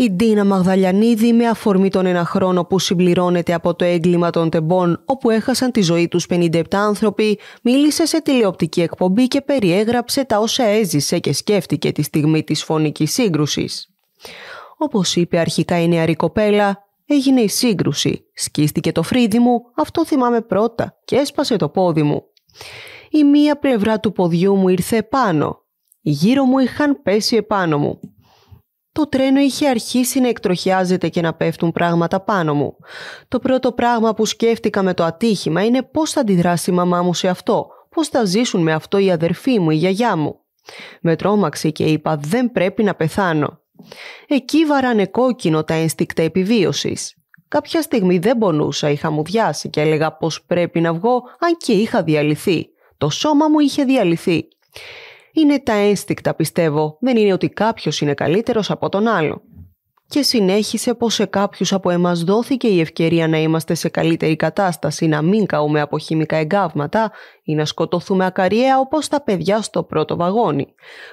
Η Ντίνα Μαγδαλιανίδη με αφορμή τον ένα χρόνο που συμπληρώνεται από το έγκλημα των τεμπών όπου έχασαν τη ζωή τους 57 άνθρωποι μίλησε σε τηλεοπτική εκπομπή και περιέγραψε τα όσα έζησε και σκέφτηκε τη στιγμή της φωνικής σύγκρουσης. Όπως είπε αρχικά η νεαρή κοπέλα, έγινε η σύγκρουση, σκίστηκε το φρύδι μου, αυτό θυμάμαι πρώτα και έσπασε το πόδι μου. Η μία πλευρά του ποδιού μου ήρθε επάνω, γύρω μου είχαν πέσει επάνω μου το τρένο είχε αρχίσει να εκτροχιάζεται και να πέφτουν πράγματα πάνω μου. Το πρώτο πράγμα που σκέφτηκα με το ατύχημα είναι πώς θα αντιδράσει η μαμά μου σε αυτό, πώς θα ζήσουν με αυτό οι αδερφοί μου, η γιαγιά μου. Με τρόμαξε και είπα δεν πρέπει να πεθάνω. Εκεί βαράνε κόκκινο τα ένστικτα επιβίωσης. Κάποια στιγμή δεν πονούσα, είχα μου διάσει και έλεγα πως πρέπει να βγω αν και είχα διαλυθεί. Το σώμα μου είχε διαλυθεί είναι τα ένστικτα, πιστεύω. Δεν είναι ότι κάποιος είναι καλύτερος από τον άλλο. Και συνέχισε πως σε κάποιους από εμάς δόθηκε η ευκαιρία να είμαστε σε καλύτερη κατάσταση, να μην καούμε από χημικά εγκάβματα ή να σκοτωθούμε ακαριέα όπως τα παιδιά στο πρώτο βαγόνι.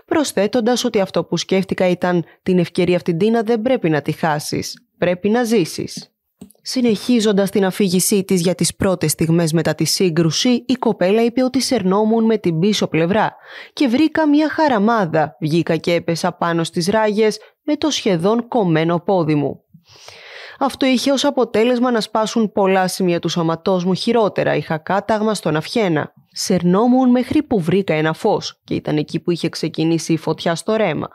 Προσθέτοντας ότι αυτό που σκέφτηκα ήταν την ευκαιρία αυτήν Τίνα δεν πρέπει να τη χάσεις, πρέπει να ζήσεις. Συνεχίζοντας την αφήγησή της για τις πρώτες στιγμές μετά τη σύγκρουση, η κοπέλα είπε ότι σερνόμουν με την πίσω πλευρά και βρήκα μια χαραμάδα. Βγήκα και έπεσα πάνω στις ράγες με το σχεδόν κομμένο πόδι μου. Αυτό είχε ως αποτέλεσμα να σπάσουν πολλά σημεία του σώματός μου χειρότερα. Είχα κάταγμα στον αυχένα. Σερνόμουν μέχρι που βρήκα ένα φως και ήταν εκεί που είχε ξεκινήσει η φωτιά στο ρέμα.